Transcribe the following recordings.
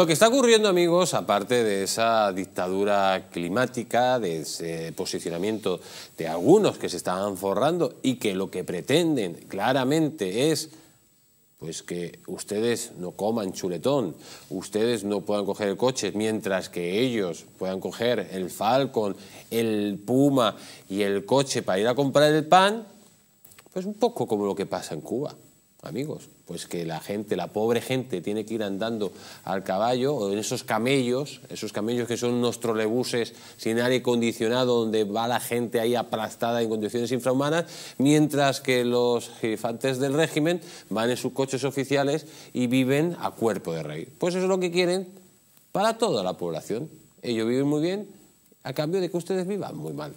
Lo que está ocurriendo, amigos, aparte de esa dictadura climática, de ese posicionamiento de algunos que se están forrando y que lo que pretenden claramente es pues que ustedes no coman chuletón, ustedes no puedan coger el coche, mientras que ellos puedan coger el Falcon, el Puma y el coche para ir a comprar el pan, pues un poco como lo que pasa en Cuba amigos, pues que la gente, la pobre gente, tiene que ir andando al caballo o en esos camellos, esos camellos que son unos trolebuses sin aire acondicionado donde va la gente ahí aplastada en condiciones infrahumanas, mientras que los jefantes del régimen van en sus coches oficiales y viven a cuerpo de rey. Pues eso es lo que quieren para toda la población. Ellos viven muy bien a cambio de que ustedes vivan muy mal.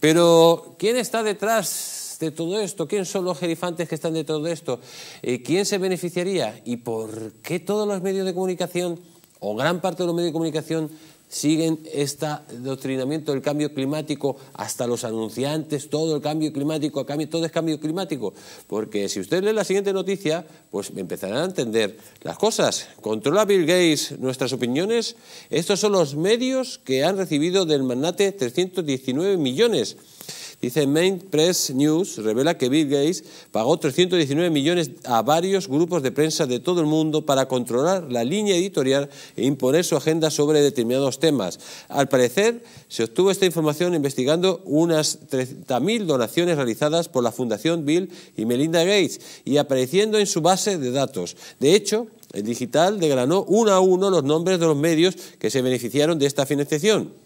Pero ¿quién está detrás de todo esto? ¿Quién son los jerifantes que están de todo esto? Eh, ¿Quién se beneficiaría? ¿Y por qué todos los medios de comunicación, o gran parte de los medios de comunicación, siguen este adoctrinamiento del cambio climático, hasta los anunciantes, todo el cambio climático, todo es cambio climático. Porque si usted lee la siguiente noticia, pues empezarán a entender las cosas. ¿Controla Bill Gates nuestras opiniones? Estos son los medios que han recibido del magnate 319 millones. Dice Main Press News, revela que Bill Gates pagó 319 millones a varios grupos de prensa de todo el mundo para controlar la línea editorial e imponer su agenda sobre determinados temas. Al parecer, se obtuvo esta información investigando unas 30.000 donaciones realizadas por la Fundación Bill y Melinda Gates y apareciendo en su base de datos. De hecho, el digital degranó uno a uno los nombres de los medios que se beneficiaron de esta financiación.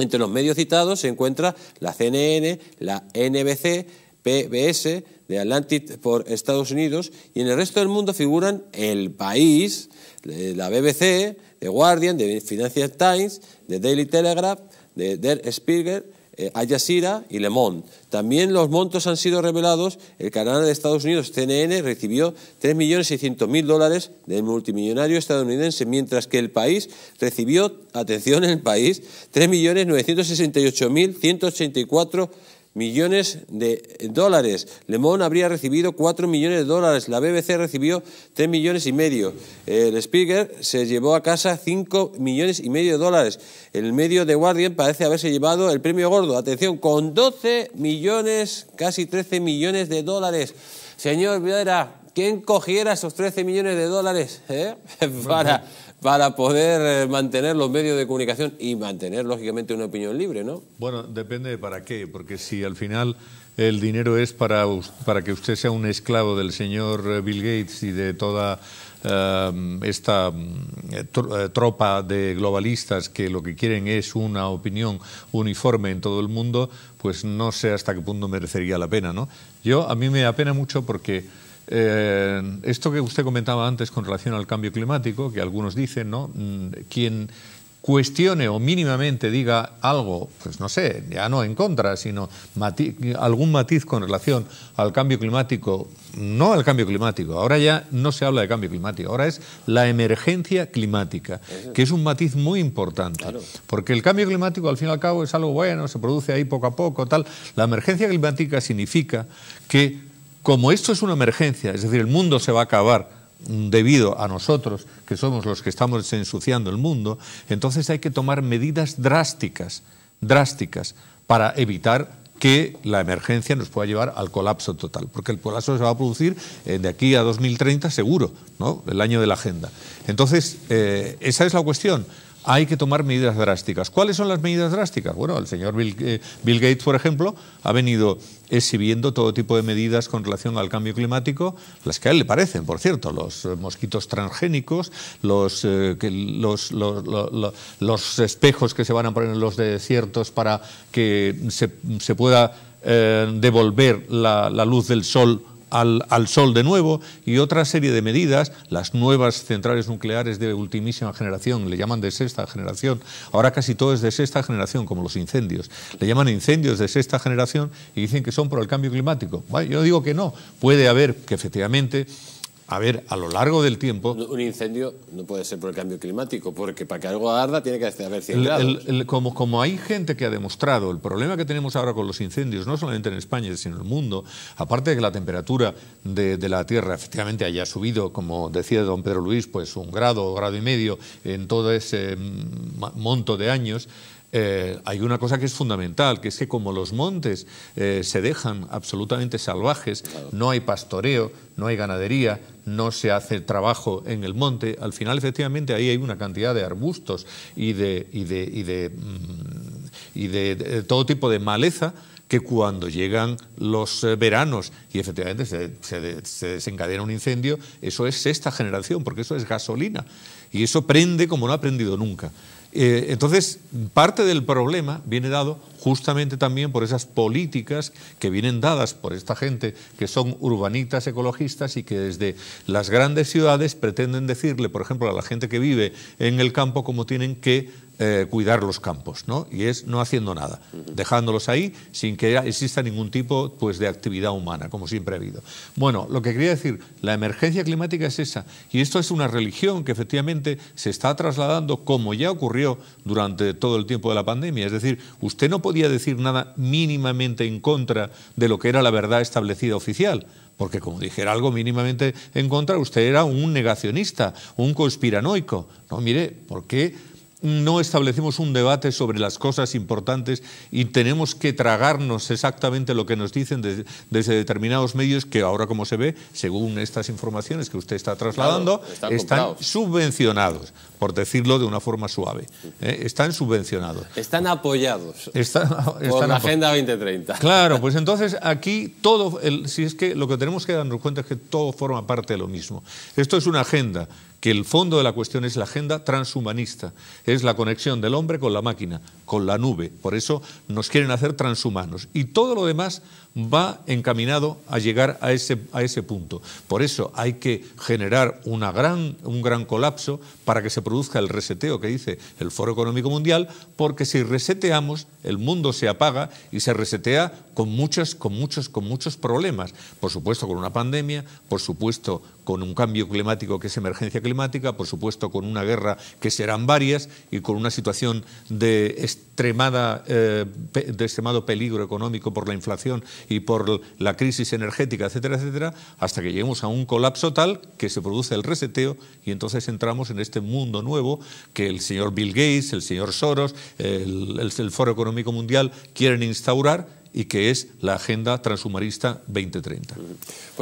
Entre los medios citados se encuentra la CNN, la NBC, PBS de Atlantic por Estados Unidos y en el resto del mundo figuran El País, la BBC, The Guardian, The Financial Times, The Daily Telegraph, The Der Spiegel eh, Ayasira y Le Monde. También los montos han sido revelados. El canal de Estados Unidos, CNN, recibió 3.600.000 dólares del multimillonario estadounidense, mientras que el país recibió, atención, en el país, 3.968.184 millones de dólares. Le habría recibido 4 millones de dólares. La BBC recibió 3 millones y medio. El Speaker se llevó a casa 5 millones y medio de dólares. El medio de Guardian parece haberse llevado el premio gordo. Atención, con 12 millones, casi 13 millones de dólares. Señor Viera, ¿quién cogiera esos 13 millones de dólares eh? para para poder eh, mantener los medios de comunicación y mantener, lógicamente, una opinión libre, ¿no? Bueno, depende de para qué, porque si al final el dinero es para, para que usted sea un esclavo del señor eh, Bill Gates y de toda eh, esta tropa de globalistas que lo que quieren es una opinión uniforme en todo el mundo, pues no sé hasta qué punto merecería la pena, ¿no? Yo, a mí me apena mucho porque eh, esto que usted comentaba antes con relación al cambio climático, que algunos dicen, ¿no? Mm, quien cuestione o mínimamente diga algo, pues no sé, ya no en contra, sino algún matiz con relación al cambio climático, no al cambio climático, ahora ya no se habla de cambio climático, ahora es la emergencia climática, que es un matiz muy importante, porque el cambio climático al fin y al cabo es algo bueno, se produce ahí poco a poco, tal. La emergencia climática significa que como esto es una emergencia, es decir, el mundo se va a acabar mm, debido a nosotros, que somos los que estamos ensuciando el mundo, entonces hay que tomar medidas drásticas, drásticas, para evitar que la emergencia nos pueda llevar al colapso total, porque el colapso se va a producir eh, de aquí a 2030 seguro, ¿no? el año de la agenda. Entonces, eh, esa es la cuestión hay que tomar medidas drásticas. ¿Cuáles son las medidas drásticas? Bueno, el señor eh, Bill, Gates, por ejemplo, ha venido exhibiendo todo tipo de medidas con relación al cambio climático, las que a él le parecen, por cierto, los eh, mosquitos transgénicos, los, eh, que, los, los, espejos que se van a poner en los desiertos para que se, pueda devolver la luz del sol al, sol de nuevo y otra serie de medidas, las nuevas centrales nucleares de ultimísima generación, le llaman de sexta generación, ahora casi todo es de sexta generación, como los incendios, le llaman incendios de sexta generación y dicen que son por el cambio climático. yo digo que no, puede haber que efectivamente a ver, a lo largo del tiempo... Un incendio no puede ser por el cambio climático, porque para que algo arda tiene que haber 100 grados. como, hay gente que ha demostrado el problema que tenemos ahora con los incendios, no solamente en España, sino en el mundo, aparte de que la temperatura de, la Tierra efectivamente haya subido, como decía don Pedro Luis, pues un grado, o grado y medio en todo ese mm, monto de años, eh, hay una cosa que es fundamental, que es que como los montes eh, se dejan absolutamente salvajes, no hay pastoreo, no hay ganadería, no se hace trabajo en el monte, al final efectivamente ahí hay una cantidad de arbustos y de, y de, mm, todo tipo de maleza que cuando llegan los eh, veranos y efectivamente se, se, desencadena un incendio, eso es sexta generación, porque eso es gasolina. Y eso prende como no ha prendido nunca. Eh, entonces, parte del problema viene dado justamente también por esas políticas que vienen dadas por esta gente que son urbanitas ecologistas y que desde las grandes ciudades pretenden decirle, por ejemplo, a la gente que vive en el campo cómo tienen que eh, cuidar los campos, ¿no? Y es no haciendo nada, dejándolos ahí sin que exista ningún tipo pues, de actividad humana, como siempre ha habido. Bueno, lo que quería decir, la emergencia climática es esa, y esto es una religión que efectivamente se está trasladando, como ya ocurrió durante todo el tiempo de la pandemia. Es decir, usted no puede podía decir nada mínimamente en contra de lo que era la verdad establecida oficial. Porque como dijera algo mínimamente en contra, usted era un negacionista, un conspiranoico. No, mire, ¿por qué? no establecemos un debate sobre las cosas importantes y tenemos que tragarnos exactamente lo que nos dicen desde, determinados medios que ahora, como se ve, según estas informaciones que usted está trasladando, están subvencionados, por decirlo de una forma suave. ¿eh? Están subvencionados. Están apoyados están, la Agenda 2030. Claro, pues entonces aquí todo, si es que lo que tenemos que darnos cuenta es que todo forma parte de lo mismo. Esto es una agenda que el fondo de la cuestión es la agenda transhumanista, es la conexión del hombre con la máquina, con la nube. Por eso nos quieren hacer transhumanos. Y todo lo demás va encaminado a llegar a ese, a ese punto. Por eso hay que generar gran, un gran colapso para que se produzca el reseteo que dice el Foro Económico Mundial, porque si reseteamos, el mundo se apaga y se resetea con muchos, con muchos, con muchos problemas. Por supuesto con una pandemia, por supuesto con un cambio climático que es emergencia climática, por supuesto con una guerra que serán varias y con una situación de, extremada, eh, extremado peligro económico por la inflación y por la crisis energética, etcétera, etcétera, hasta que lleguemos a un colapso tal que se produce el reseteo y entonces entramos en este mundo nuevo que el señor Bill Gates, el señor Soros, el, Foro Económico Mundial quieren instaurar y que es la Agenda Transhumanista 2030.